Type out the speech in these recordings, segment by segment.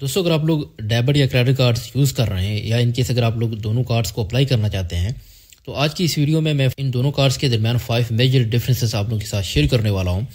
दोस्तों अगर आप लोग डेबिट या क्रेडिट कार्ड्स यूज़ कर रहे हैं या इनके से अगर आप लोग दोनों कार्ड्स को अप्लाई करना चाहते हैं तो आज की इस वीडियो में मैं इन दोनों कार्ड्स के दरमियान फाइव मेजर डिफरेंसेस आप लोगों के साथ शेयर करने वाला हूँ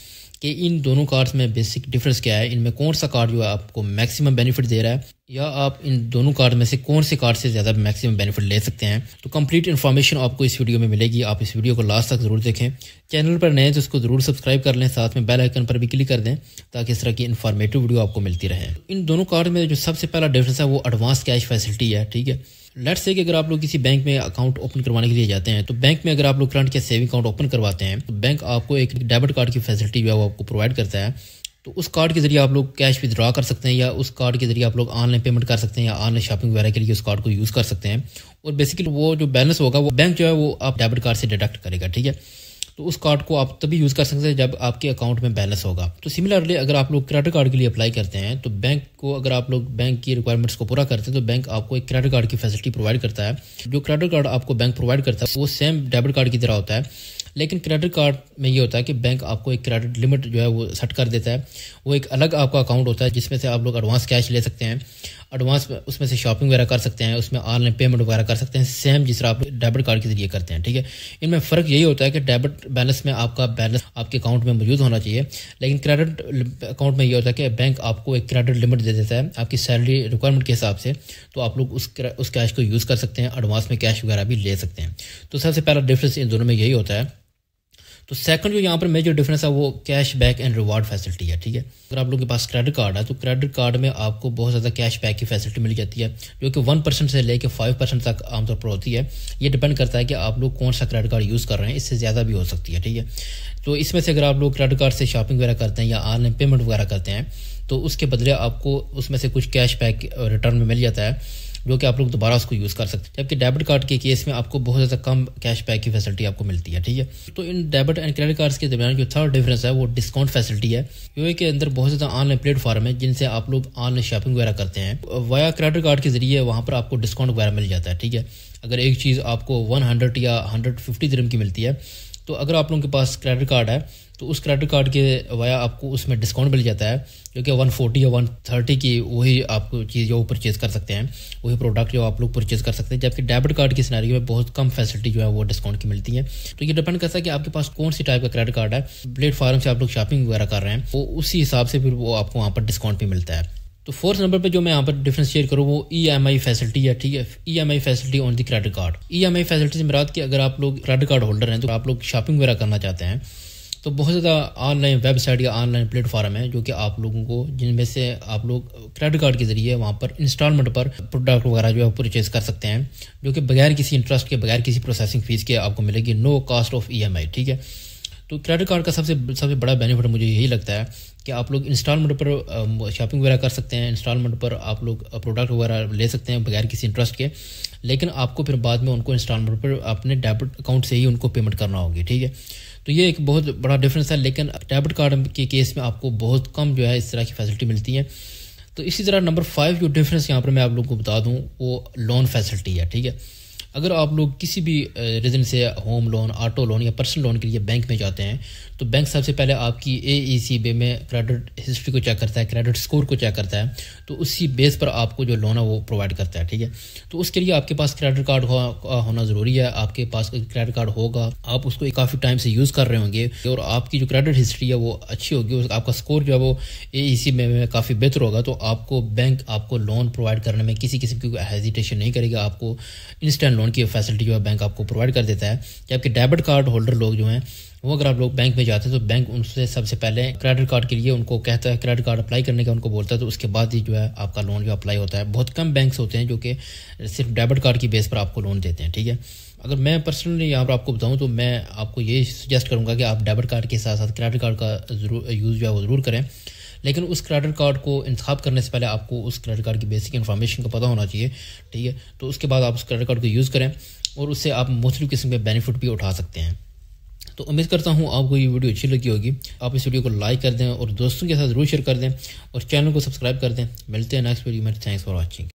कि इन दोनों कार्ड्स में बेसिक डिफरेंस क्या है इनमें कौन सा कार्ड जो है आपको मैक्सिमम बेनिफिट दे रहा है या आप इन दोनों कार्ड में से कौन से कार्ड से ज़्यादा मैक्सिमम बेनिफिट ले सकते हैं तो कंप्लीट इन्फॉर्मेशन आपको इस वीडियो में मिलेगी आप इस वीडियो को लास्ट तक ज़रूर देखें चैनल पर नए तो इसको ज़रूर सब्सक्राइब कर लें साथ में बेल आइकन पर भी क्लिक कर दें ताकि इस तरह की इन्फॉर्मेटिव वीडियो आपको मिलती रहे इन दोनों कार्ड में जो सबसे पहला डिफरेंस है वो एडवांस कैश फैसिलिटी है ठीक है लेट्स से कि अगर आप लोग किसी बैंक में अकाउंट ओपन करवाने के लिए जाते हैं तो बैंक में अगर आप लोग करंट या सेविंग अकाउंट ओपन करवाते हैं तो बैंक आपको एक डेबिट कार्ड की फैसिलिटी जो है वो आपको प्रोवाइड करता है तो उस कार्ड के ज़रिए आप लोग कैश विदड्रा कर सकते हैं या उस कार्ड के ज़रिए आप लोग ऑनलाइन पेमेंट कर सकते हैं या ऑनलाइन शॉपिंग वगैरह के लिए उस कार्ड को यूज़ कर सकते हैं और बेसिकली वो जो बैलेंस होगा वो बैंक जो है वो आप डेबिट कार्ड से डिडक्ट करेगा ठीक है तो उस कार्ड को आप तभी यूज़ कर सकते हैं जब आपके अकाउंट में बैलेंस होगा तो सिमिलरली अगर आप लोग क्रेडिट कार्ड के लिए अप्लाई करते हैं तो बैंक को अगर आप लोग बैंक की रिक्वायरमेंट्स को पूरा करते हैं तो बैंक आपको एक क्रेडिट कार्ड की फैसिलिटी प्रोवाइड करता है जो क्रेडिट कार्ड आपको बैंक प्रोवाइड करता है वो सेम डेबिट कार्ड की तरह होता है लेकिन क्रेडिट कार्ड में ये होता है कि बैंक आपको एक क्रेडिट लिमिट जो है वो सेट कर देता है वो एक अलग आपका अकाउंट होता है जिसमें से आप लोग एडवांस कैश ले सकते हैं एडवांस उसमें से शॉपिंग वगैरह कर सकते हैं उसमें ऑनलाइन पेमेंट वगैरह कर सकते हैं सेम जिस आप डेबिट कार्ड के जरिए करते हैं ठीक है इनमें फ़र्क यही होता है कि डेबिट बैलेंस में आपका बैलेंस आपके अकाउंट में मौजूद होना चाहिए लेकिन क्रेडिट अकाउंट में ये होता है कि बैंक आपको एक क्रेडिट लिमिट दे देता है आपकी सैलरी रिक्वायरमेंट के हिसाब से तो आप लोग उस उस कैश को यूज़ कर सकते हैं एडवांस में कैश वगैरह भी ले सकते हैं तो सबसे पहला डिफरेंस इन दोनों में यही होता है तो सेकंड जो यहाँ पर मेजर डिफरेंस है वो cash back and reward facility है ठीक है अगर आप लोगों के पास क्रेडिट कार्ड है तो क्रेडिट कार्ड में आपको बहुत ज़्यादा कैश बैक की फैसिलिटी मिल जाती है जो कि वन परसेंट से लेकर फाइव परसेंट तक आमतौर पर होती है ये डिपेंड करता है कि आप लोग कौन सा क्रेडिट कार्ड यूज़ कर रहे हैं इससे ज़्यादा भी हो सकती है ठीक है तो इसमें से अगर आप लोग क्रेडिट कार्ड से शॉपिंग वगैरह करते हैं या ऑनलाइन पेमेंट वगैरह करते हैं तो उसके बदले आपको उसमें से कुछ कैश बैक रिटर्न में मिल जाता है जो कि आप लोग दोबारा उसको यूज़ कर सकते हैं जबकि डेबिट कार्ड के केस में आपको बहुत ज़्यादा कम कैश बैक की फैसिलिटी आपको मिलती है ठीक है तो इन डेबिट एंड क्रेडिट कार्ड्स के दरमियान जो थर्ड डिफरेंस है वो डिस्काउंट फैसिलिटी है यूए के अंदर बहुत ज़्यादा ऑनलाइन प्लेटफॉर्म है जिनसे आप लोग ऑनलाइन शॉपिंग वगैरह करते हैं वाया क्रेडिट कार्ड के जरिए वहाँ पर आपको डिस्काउंट वगैरह मिल जाता है ठीक है अगर एक चीज़ आपको वन हंड्रेड या हंड्रेड फिफ्टी की मिलती है तो अगर आप लोगों के पास क्रेडिट कार्ड है तो उस क्रेडिट कार्ड के वाया आपको उसमें डिस्काउंट मिल जाता है क्योंकि वन फोर्टी या 130 थर्टी की वही आप चीज़ जो परचेज कर सकते हैं वही प्रोडक्ट जो आप लोग परचेज कर सकते हैं जबकि डेबिट कार्ड की सिनारी में बहुत कम फैसिलिटी जो है वो डिस्काउंट की मिलती है तो ये डिपेंड करता है कि आपके पास कौन सी टाइप का क्रेडिट कार्ड है प्लेटफॉर्म से आप लोग शॉपिंग वगैरह कर रहे हैं वो उसी हिसाब से फिर वो आपको वहाँ पर डिस्काउंट भी मिलता है तो फोर्थ नंबर पे जो मैं यहाँ पर डिफरेंस शेयर करूँ वो ई एम आई फैसिलिटी है ठीक है E M I facility on the credit card E M I facility से मेरा कि अगर आप लोग क्रेडिट कार्ड होल्डर हैं तो आप लोग शॉपिंग वगैरह करना चाहते हैं तो बहुत ज़्यादा ऑनलाइन वेबसाइट या ऑनलाइन प्लेटफॉर्म है जो कि आप लोगों को जिनमें से आप लोग क्रेडिट कार्ड के ज़रिए वहाँ पर इंस्टॉलमेंट पर प्रोडक्ट वगैरह जो है परचेज़ कर सकते हैं जो कि बगैर किसी इंटरेस्ट के बगैर किसी प्रोसेसिंग फ़ीस के आपको मिलेगी नो कास्ट ऑफ ई ठीक है तो क्रेडिट कार्ड का सबसे सबसे बड़ा बेनिफिट मुझे यही लगता है कि आप लोग इंस्टॉलमेंट पर शॉपिंग वगैरह कर सकते हैं इंस्टॉलमेंट पर आप लोग प्रोडक्ट वगैरह ले सकते हैं बगैर किसी इंटरेस्ट के लेकिन आपको फिर बाद में उनको इंस्टॉलमेंट पर अपने डेबिट अकाउंट से ही उनको पेमेंट करना होगी ठीक है तो ये एक बहुत बड़ा डिफरेंस है लेकिन डेबिट कार्ड के केस में आपको बहुत कम जो है इस तरह की फैसिलिटी मिलती है तो इसी तरह नंबर फाइव जो डिफरेंस यहाँ पर मैं आप लोगों को बता दूँ वो लोन फैसिलिटी है ठीक है अगर आप लोग किसी भी रीज़न से होम लोन ऑटो लोन या पर्सनल लोन के लिए बैंक में जाते हैं तो बैंक सबसे पहले आपकी ए ई सी बे में क्रेडिट हिस्ट्री को चेक करता है क्रेडिट स्कोर को चेक करता है तो उसी बेस पर आपको जो लोन है वो प्रोवाइड करता है ठीक है तो उसके लिए आपके पास क्रेडिट कार्ड हो, होना ज़रूरी है आपके पास क्रेडिट कार्ड होगा आप उसको काफ़ी टाइम से यूज़ कर रहे होंगे और आपकी जो क्रेडिट हिस्ट्री है वो अच्छी होगी आपका स्कोर जो है वो ए ई e में काफ़ी बेहतर होगा तो आपको बैंक आपको लोन प्रोवाइड करने में किसी किस्म की हेजिटेशन नहीं करेगा आपको इंस्टेंट लोन की फैसिलिटी जो है बैंक आपको प्रोवाइड कर देता है जबकि डेबिट कार्ड होल्डर लोग जो हैं वो अगर आप लोग बैंक में जाते हैं तो बैंक उनसे सबसे पहले क्रेडिट कार्ड के लिए उनको कहता है क्रेडिट कार्ड अप्लाई करने का उनको बोलता है तो उसके बाद ही जो है आपका लोन जो अप्लाई होता है बहुत कम बैंक्स होते हैं जो कि सिर्फ डेबिट कार्ड की बेस पर आपको लोन देते हैं ठीक है अगर मैं पर्सनली यहाँ पर आपको बताऊँ तो मैं आपको ये सजेस्ट करूँगा कि आप डेबिट कार्ड के साथ साथ क्रेडिट कार्ड का यूज़ जो है वो ज़रूर करें लेकिन उस क्रेडिट कार्ड को इंतखब करने से पहले आपको उस क्रेडिट कार्ड की बेसिक इन्फॉर्मेशन का पता होना चाहिए ठीक है तो उसके बाद आप उस क्रेडिट कार्ड को यूज़ करें और उससे आप मुख्तु किस्म के बेनिफिट भी उठा सकते हैं तो उम्मीद करता हूँ आपको ये वीडियो अच्छी लगी होगी आप इस वीडियो को लाइक कर दें और दोस्तों के साथ जरूर शेयर कर दें और चैनल को सब्सक्राइब कर दें मिलते हैं नेक्स्ट वीडियो में थैंक्स फॉर वॉचिंग